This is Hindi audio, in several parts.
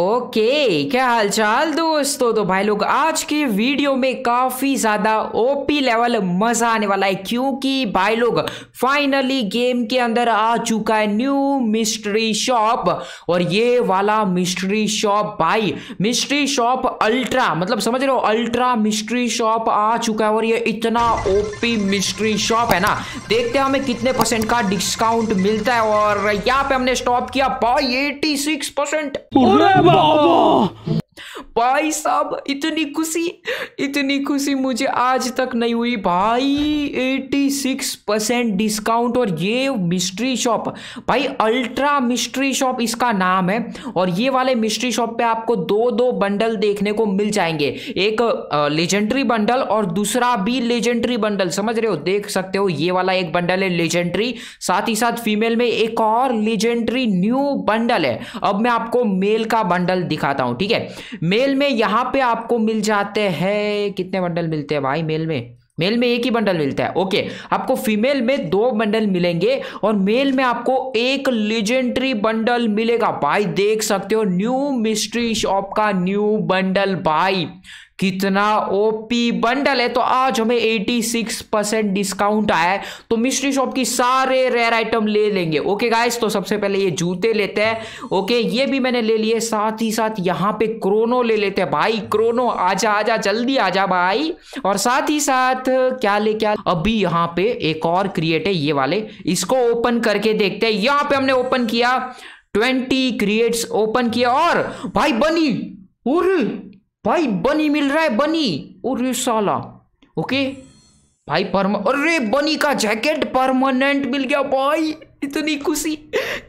ओके okay, क्या हालचाल दोस्तों तो भाई लोग आज के वीडियो में काफ़ी ज़्यादा ओपी लेवल मज़ा आने वाला है क्योंकि भाई लोग फाइनली गेम के अंदर आ चुका है न्यू मिस्ट्री शॉप और ये वाला मिस्ट्री शॉप भाई मिस्ट्री शॉप अल्ट्रा मतलब समझ रहे हो अल्ट्रा मिस्ट्री शॉप आ चुका है और ये इतना ओपी मिस्ट्री शॉप है ना देखते हैं हमें कितने परसेंट का डिस्काउंट मिलता है और यहाँ पे हमने स्टॉप किया भाई एटी 宝宝。भाई साहब इतनी खुशी इतनी खुशी मुझे आज तक नहीं हुई भाई 86 परसेंट डिस्काउंट और ये मिस्ट्री शॉप भाई अल्ट्रा मिस्ट्री शॉप इसका नाम है और ये वाले मिस्ट्री शॉप पे आपको दो दो बंडल देखने को मिल जाएंगे एक लेजेंडरी बंडल और दूसरा भी लेजेंडरी बंडल समझ रहे हो देख सकते हो ये वाला एक बंडल है लेजेंडरी साथ ही साथ फीमेल में एक और लेजेंडरी न्यू बंडल है अब मैं आपको मेल का बंडल दिखाता हूं ठीक है मेल में यहाँ पे आपको मिल जाते हैं कितने बंडल मिलते हैं भाई मेल में मेल में एक ही बंडल मिलता है ओके आपको फीमेल में दो बंडल मिलेंगे और मेल में आपको एक लेजेंडरी बंडल मिलेगा भाई देख सकते हो न्यू मिस्ट्री शॉप का न्यू बंडल भाई कितना ओपी बंडल है तो आज हमें 86 परसेंट डिस्काउंट आया है तो मिस्ट्री शॉप की सारे रेयर आइटम ले लेंगे ओके गाइस तो सबसे पहले ये जूते लेते हैं ओके ये भी मैंने ले लिए साथ ही साथ यहाँ पे क्रोनो ले लेते हैं भाई क्रोनो आजा आजा जल्दी आजा भाई और साथ ही साथ क्या ले क्या अभी यहाँ पे एक और क्रिएट है ये वाले इसको ओपन करके देखते हैं यहाँ पे हमने ओपन किया ट्वेंटी क्रिएट्स ओपन किया और भाई बनी और भाई बनी मिल रहा है बनी और साला ओके भाई परम अरे बनी का जैकेट परमानेंट मिल गया भाई इतनी खुशी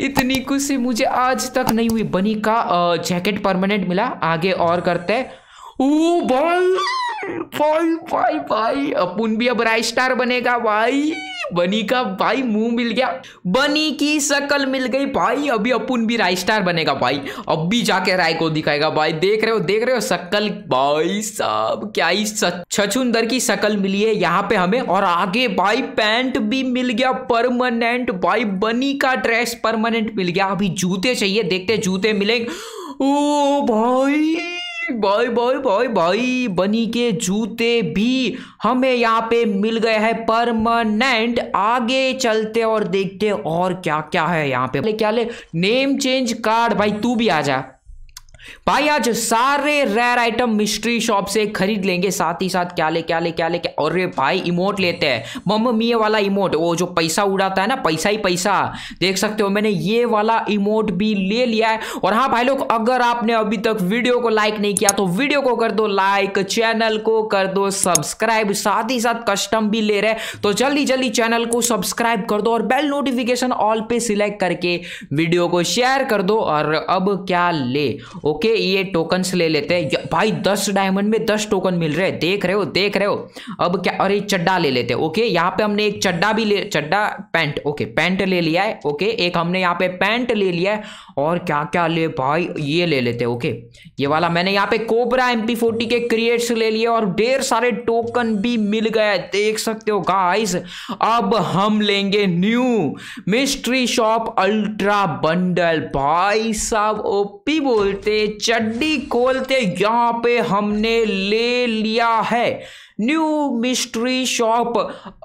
इतनी खुशी मुझे आज तक नहीं हुई बनी का जैकेट परमानेंट मिला आगे और करते ओ भाई भाई भाई भाई अपुन भी अब राइट स्टार बनेगा भाई बनी का भाई मुंह मिल गया बनी की शकल मिल गई भाई अभी अपुन भी राइट स्टार बनेगा भाई अब भी जाके राय को दिखाएगा भाई देख रहे हो देख रहे हो शकल भाई साहब क्या ही छछुंदर की शकल मिली है यहाँ पे हमें और आगे भाई पैंट भी मिल गया परमानेंट भाई बनी का ड्रेस परमानेंट मिल गया अभी जूते चाहिए देखते जूते मिलेंगे ओ भाई भाई बॉय भाई भाई बनी के जूते भी हमें यहाँ पे मिल गए हैं परमानेंट आगे चलते और देखते और क्या क्या है यहाँ पे क्या ले नेम चेंज कार्ड भाई तू भी आ जा भाई आज सारे रेयर आइटम मिस्ट्री शॉप से खरीद लेंगे साथ ही साथ क्या ले क्या ले क्या ले क्या और रे भाई इमोट लेते हैं मम मिये वाला इमोट वो जो पैसा उड़ाता है ना पैसा ही पैसा देख सकते हो मैंने ये वाला इमोट भी ले लिया है और हाँ भाई लोग अगर आपने अभी तक वीडियो को लाइक नहीं किया तो वीडियो को कर दो लाइक चैनल को कर दो सब्सक्राइब साथ ही साथ कस्टम भी ले रहे तो जल्दी जल्दी चैनल को सब्सक्राइब कर दो और बेल नोटिफिकेशन ऑल पे सिलेक्ट करके वीडियो को शेयर कर दो और अब क्या ले ओ ओके ये टोकन ले लेते हैं भाई दस डायमंड में दस टोकन मिल रहे हैं देख रहे हो देख रहे हो अब क्या अरे चड्डा ले लेते हैं ओके यहाँ पे हमने एक चड्डा भी ले चड्डा पैंट ओके पैंट ले लिया है ओके एक हमने यहाँ पे पैंट ले लिया है और क्या क्या ले भाई ये ले लेते हैं ओके ये वाला मैंने यहाँ पे कोबरा एम के क्रिएट्स ले लिए और ढेर सारे टोकन भी मिल गए देख सकते हो गाइस अब हम लेंगे new mystery shop ultra bundle भाई साहब ओपी बोलते चड्डी खोलते यहाँ पे हमने ले लिया है new mystery shop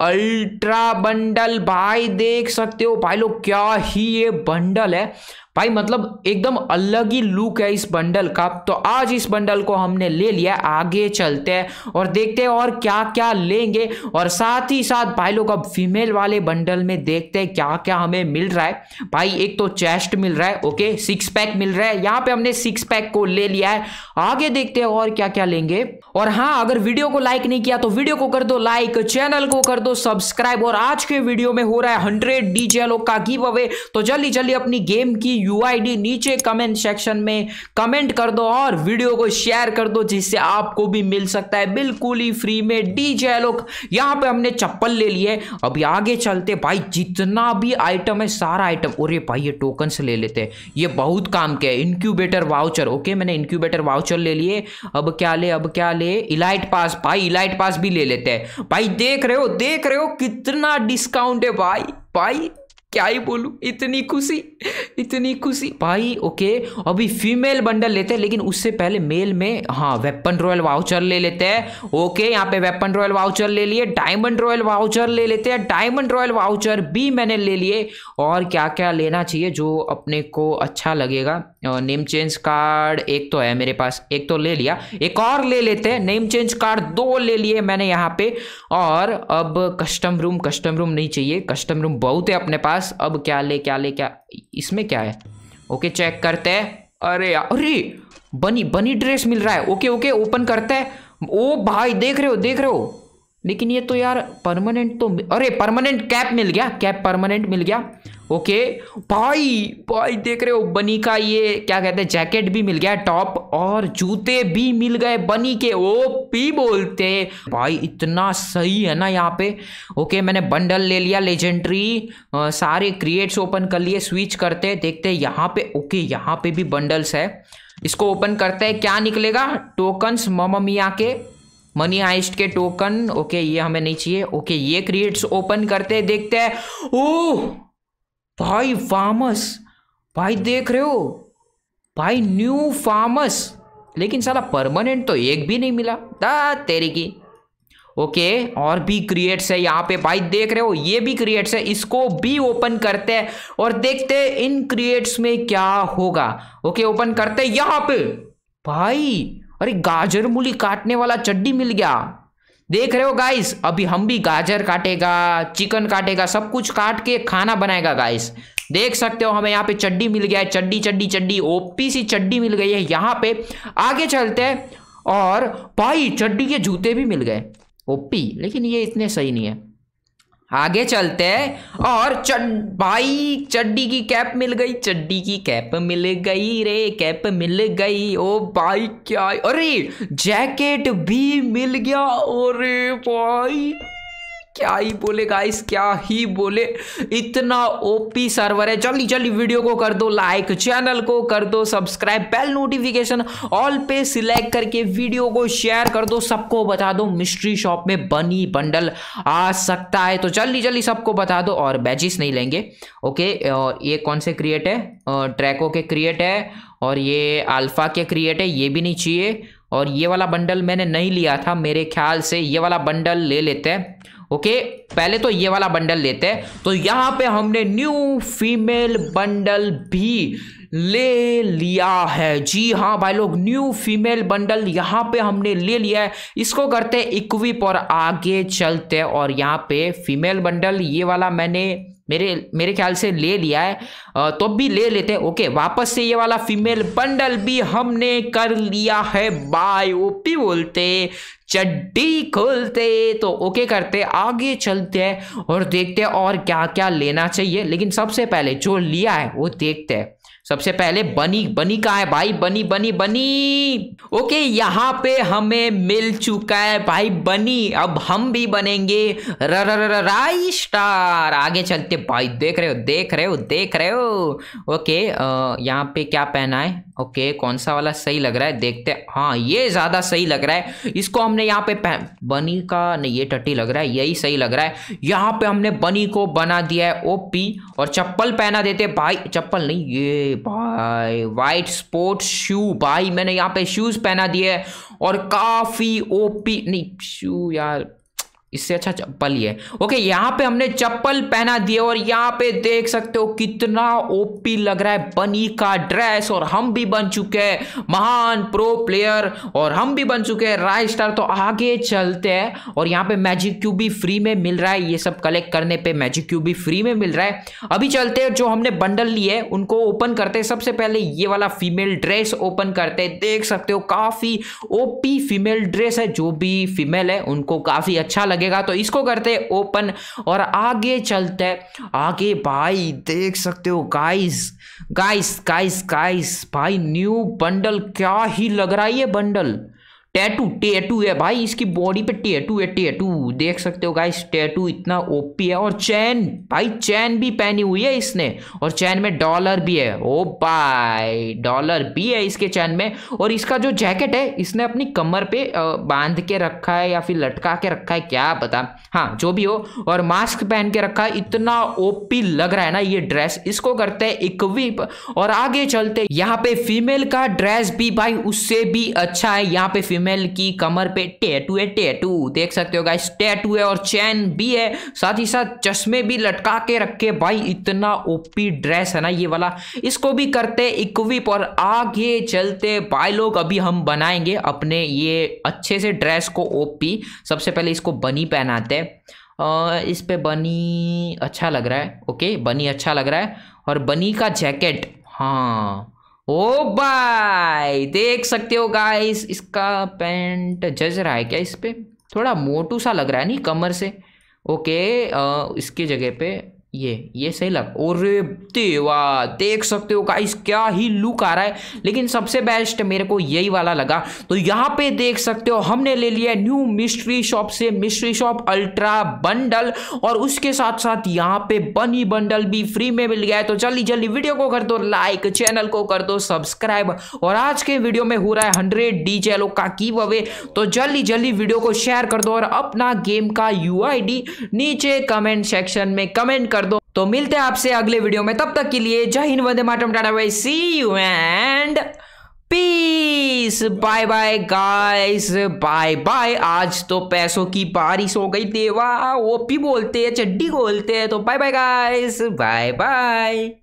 ultra bundle भाई देख सकते हो भाई लोग क्या ही ये बंडल है भाई मतलब एकदम अलग ही लुक है इस बंडल का तो आज इस बंडल को हमने ले लिया आगे चलते हैं और देखते हैं और क्या क्या लेंगे और साथ ही साथ भाई लोग अब फीमेल वाले बंडल में देखते हैं क्या क्या हमें मिल रहा है भाई एक तो चेस्ट मिल रहा है ओके सिक्स पैक मिल रहा है यहाँ पे हमने सिक्स पैक को ले लिया है आगे देखते हैं और क्या क्या लेंगे और हाँ अगर वीडियो को लाइक नहीं किया तो वीडियो को कर दो लाइक चैनल को कर दो सब्सक्राइब और आज के वीडियो में हो रहा है हंड्रेड डी जेलो का गिव अवे तो जल्दी जल्दी अपनी गेम की यू नीचे कमेंट सेक्शन में कमेंट कर दो और वीडियो को शेयर कर दो जिससे आपको भी मिल सकता है बिल्कुल ही फ्री में डी जेलोक यहाँ पे हमने चप्पल ले लिए अभी आगे चलते भाई जितना भी आइटम है सारा आइटम अरे भाई ये टोकन ले लेते हैं ये बहुत काम के है इनक्यूबेटर वाउचर ओके मैंने इनक्यूबेटर वाउचर ले लिए अब क्या ले अब क्या ले इलाइट पास भाई इलाइट पास भी ले लेते हैं भाई देख रहे हो देख रहे हो कितना डिस्काउंट है भाई भाई क्या ही बोलू इतनी खुशी इतनी खुशी भाई ओके अभी फीमेल बंडल लेते हैं लेकिन उससे पहले मेल में हाँ वेपन रॉयल वाउचर ले लेते हैं ओके यहाँ पे वेपन रॉयल वाउचर ले लिए डायमंड रॉयल वाउचर ले लेते हैं डायमंड रॉयल वाउचर भी मैंने ले लिए और क्या क्या लेना चाहिए जो अपने को अच्छा लगेगा नेम चेंज कार्ड एक तो है मेरे पास एक तो ले लिया एक और ले लेते हैं नेम चेंज कार्ड दो ले लिए मैंने यहाँ पे और अब कस्टम रूम कस्टम रूम नहीं चाहिए कस्टम रूम बहुत है अपने पास पास अब क्या ले क्या ले क्या इसमें क्या है ओके चेक करते हैं अरे अरे बनी बनी ड्रेस मिल रहा है ओके ओके ओपन करते हैं ओ भाई देख रहे हो देख रहे हो लेकिन ये तो यार परमानेंट तो अरे परमानेंट कैप मिल गया कैप परमानेंट मिल गया ओके भाई भाई देख रहे हो बनी का ये क्या कहते हैं जैकेट भी मिल गया टॉप और जूते भी मिल गए बनी के ओ पी बोलते भाई इतना सही है ना यहाँ पे ओके मैंने बंडल ले लिया लेजेंडरी सारे क्रिएट्स ओपन कर लिए स्विच करते देखते हैं यहाँ पे ओके यहाँ पे भी बंडल्स है इसको ओपन करते हैं क्या निकलेगा टोकन्स मममिया के मनी आइस्ट के टोकन ओके ये हमें नहीं चाहिए ओके ये क्रिएट्स ओपन करते देखते हैं ओह भाई फार्मस भाई हम्म। देख रहे हो भाई न्यू फार्मस लेकिन साला परमानेंट तो एक भी नहीं मिला दा तेरी की ओके और भी क्रिएट्स है यहाँ पे भाई देख रहे हो ये भी क्रिएट्स है इसको भी ओपन करते हैं और देखते हैं इन क्रिएट्स में क्या होगा ओके ओपन करते हैं यहाँ पे भाई अरे गाजर मूली काटने वाला चड्डी मिल गया देख रहे हो गाइस अभी हम भी गाजर काटेगा चिकन काटेगा सब कुछ काट के खाना बनाएगा गाइस देख सकते हो हमें यहाँ पे चड्डी मिल गया है चड्डी चड्डी चड्डी ओपी सी चड्डी मिल गई है यहाँ पे आगे चलते हैं और भाई चड्डी के जूते भी मिल गए ओपी लेकिन ये इतने सही नहीं है आगे चलते हैं और चड भाई चड्डी की कैप मिल गई चड्डी की कैप मिल गई रे कैप मिल गई ओ भाई क्या अरे जैकेट भी मिल गया अरे भाई क्या ही बोले गाइस क्या ही बोले इतना ओपी सर्वर है जल्दी जल्दी वीडियो को कर दो लाइक चैनल को कर दो सब्सक्राइब बेल नोटिफिकेशन ऑल पे सिलेक्ट करके वीडियो को शेयर कर दो सबको बता दो मिस्ट्री शॉप में बनी बंडल आ सकता है तो जल्दी जल्दी सबको बता दो और बैजिस नहीं लेंगे ओके और ये कौन से क्रिएट है ट्रैको के क्रिएट है और ये अल्फा के क्रिएट है ये भी नहीं चाहिए और ये वाला बंडल मैंने नहीं लिया था मेरे ख्याल से ये वाला बंडल ले लेते हैं ओके पहले तो ये वाला बंडल लेते हैं तो यहाँ पे हमने न्यू फीमेल बंडल भी ले लिया है जी हाँ भाई लोग न्यू फीमेल बंडल यहाँ पे हमने ले लिया है इसको करते इक्विप और आगे चलते और यहाँ पे फीमेल बंडल ये वाला मैंने मेरे मेरे ख्याल से ले लिया है तो भी ले लेते हैं ओके वापस से ये वाला फीमेल बंडल भी हमने कर लिया है बाय ओपी बोलते चड्डी खोलते तो ओके करते आगे चलते हैं और देखते हैं और क्या क्या लेना चाहिए लेकिन सबसे पहले जो लिया है वो देखते हैं सबसे पहले बनी बनी कहा है भाई बनी बनी बनी ओके यहाँ पे हमें मिल चुका है भाई बनी अब हम भी बनेंगे र र राई स्टार आगे चलते भाई देख रहे हो देख रहे हो देख रहे हो ओके यहाँ पे क्या पहना है ओके कौन सा वाला सही लग रहा है देखते हाँ ये ज्यादा सही लग रहा है इसको हमने यहाँ पे पहन बनी का नहीं ये टट्टी लग रहा है यही सही लग रहा है यहाँ पे हमने बनी को बना दिया है ओपी और चप्पल पहना देते भाई चप्पल नहीं ये भाई वाइट स्पोर्ट्स शू भाई मैंने यहाँ पे शूज़ पहना दिए और काफ़ी ओपी नहीं शू यार इससे अच्छा चप्पल ही है ओके यहाँ पे हमने चप्पल पहना दिया और यहाँ पे देख सकते हो कितना ओपी लग रहा है बनी का ड्रेस और हम भी बन चुके हैं महान प्रो प्लेयर और हम भी बन चुके हैं राय स्टार तो आगे चलते हैं और यहाँ पे मैजिक क्यूब भी फ्री में मिल रहा है ये सब कलेक्ट करने पे मैजिक क्यूब भी फ्री में मिल रहा है अभी चलते हैं जो हमने बंडल लिए उनको ओपन करते हैं सबसे पहले ये वाला फीमेल ड्रेस ओपन करते हैं देख सकते हो काफी ओपी फीमेल ड्रेस है जो भी फीमेल है उनको काफी अच्छा लग लगेगा तो इसको करते ओपन और आगे चलते आगे भाई देख सकते हो गाइस गाइस गाइस गाइस भाई न्यू बंडल क्या ही लग रहा है ये बंडल टैटू टैटू है भाई इसकी बॉडी पे टैटू है टैटू देख सकते हो गाइस टैटू इतना ओपी है और चैन भाई चैन भी पहनी हुई है इसने और चैन में डॉलर भी है ओ भाई डॉलर भी है इसके चैन में और इसका जो जैकेट है इसने अपनी कमर पे बांध के रखा है या फिर लटका के रखा है क्या पता हाँ जो भी हो और मास्क पहन के रखा है इतना ओपी लग रहा है ना ये ड्रेस इसको करते हैं इक्विप और आगे चलते यहाँ पे फीमेल का ड्रेस भी भाई उससे भी अच्छा है यहाँ पे फीमेल फीमेल की कमर पे टैटू है टैटू देख सकते हो गाइस टैटू है और चैन भी है साथ ही साथ चश्मे भी लटका के रखे भाई इतना ओपी ड्रेस है ना ये वाला इसको भी करते इक्विप और आगे चलते भाई लोग अभी हम बनाएंगे अपने ये अच्छे से ड्रेस को ओपी सबसे पहले इसको बनी पहनाते इस पर बनी अच्छा लग रहा है ओके बनी अच्छा लग रहा है और बनी का जैकेट हाँ ओ बाय देख सकते हो गाइस इसका पैंट जज रहा है क्या इस पर थोड़ा मोटू सा लग रहा है नहीं कमर से ओके आ, इसकी जगह पे ये ये सही लग और देवा देख सकते हो गाइस क्या ही लुक आ रहा है लेकिन सबसे बेस्ट मेरे को यही वाला लगा तो यहाँ पे देख सकते हो हमने ले लिया न्यू मिस्ट्री शॉप से मिस्ट्री शॉप अल्ट्रा बंडल और उसके साथ साथ यहाँ पे बनी बंडल भी फ्री में मिल गया है तो जल्दी जल्दी वीडियो को कर दो लाइक चैनल को कर दो सब्सक्राइब और आज के वीडियो में हो रहा है हंड्रेड डी जेलो का की वे तो जल्दी जल्दी वीडियो को शेयर कर दो और अपना गेम का यू नीचे कमेंट सेक्शन में कमेंट कर तो मिलते हैं आपसे अगले वीडियो में तब तक के लिए जय हिंद वंदे मातरम टाटा भाई see you and peace bye bye guys bye bye आज तो पैसों की बारिश हो गई देवा ओपी बोलते हैं चड्डी बोलते हैं तो bye bye guys bye bye